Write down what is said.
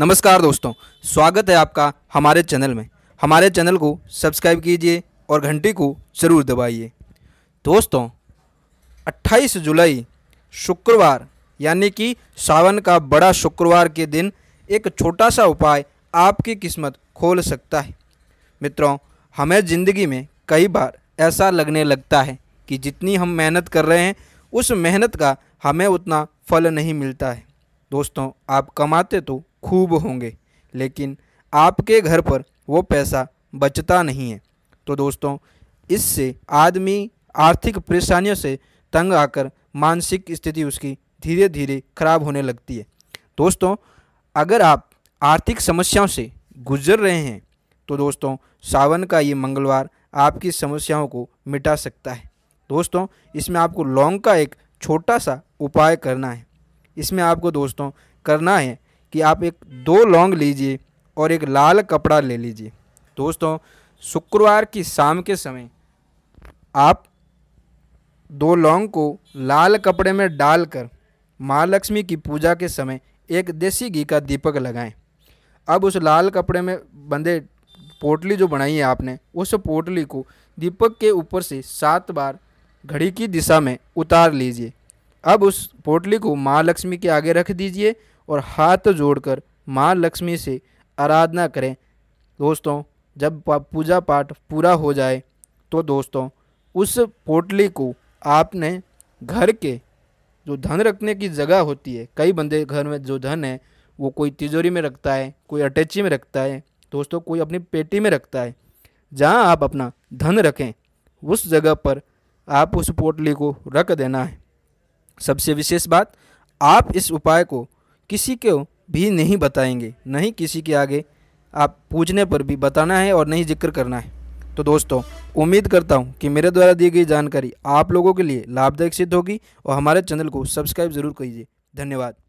नमस्कार दोस्तों स्वागत है आपका हमारे चैनल में हमारे चैनल को सब्सक्राइब कीजिए और घंटी को ज़रूर दबाइए दोस्तों 28 जुलाई शुक्रवार यानी कि सावन का बड़ा शुक्रवार के दिन एक छोटा सा उपाय आपकी किस्मत खोल सकता है मित्रों हमें ज़िंदगी में कई बार ऐसा लगने लगता है कि जितनी हम मेहनत कर रहे हैं उस मेहनत का हमें उतना फल नहीं मिलता है दोस्तों आप कमाते तो खूब होंगे लेकिन आपके घर पर वो पैसा बचता नहीं है तो दोस्तों इससे आदमी आर्थिक परेशानियों से तंग आकर मानसिक स्थिति उसकी धीरे धीरे खराब होने लगती है दोस्तों अगर आप आर्थिक समस्याओं से गुजर रहे हैं तो दोस्तों सावन का ये मंगलवार आपकी समस्याओं को मिटा सकता है दोस्तों इसमें आपको लौंग का एक छोटा सा उपाय करना है इसमें आपको दोस्तों करना है कि आप एक दो लौंग लीजिए और एक लाल कपड़ा ले लीजिए दोस्तों शुक्रवार की शाम के समय आप दो लौंग को लाल कपड़े में डालकर माँ लक्ष्मी की पूजा के समय एक देसी घी का दीपक लगाएं अब उस लाल कपड़े में बंधे पोटली जो बनाई है आपने उस पोटली को दीपक के ऊपर से सात बार घड़ी की दिशा में उतार लीजिए अब उस पोटली को माँ लक्ष्मी के आगे रख दीजिए और हाथ जोड़कर माँ लक्ष्मी से आराधना करें दोस्तों जब पूजा पाठ पूरा हो जाए तो दोस्तों उस पोटली को आपने घर के जो धन रखने की जगह होती है कई बंदे घर में जो धन है वो कोई तिजोरी में रखता है कोई अटैची में रखता है दोस्तों कोई अपनी पेटी में रखता है जहाँ आप अपना धन रखें उस जगह पर आप उस पोटली को रख देना है सबसे विशेष बात आप इस उपाय को किसी को भी नहीं बताएंगे नहीं किसी के आगे आप पूछने पर भी बताना है और नहीं जिक्र करना है तो दोस्तों उम्मीद करता हूँ कि मेरे द्वारा दी गई जानकारी आप लोगों के लिए लाभदायक सिद्ध होगी और हमारे चैनल को सब्सक्राइब ज़रूर कीजिए धन्यवाद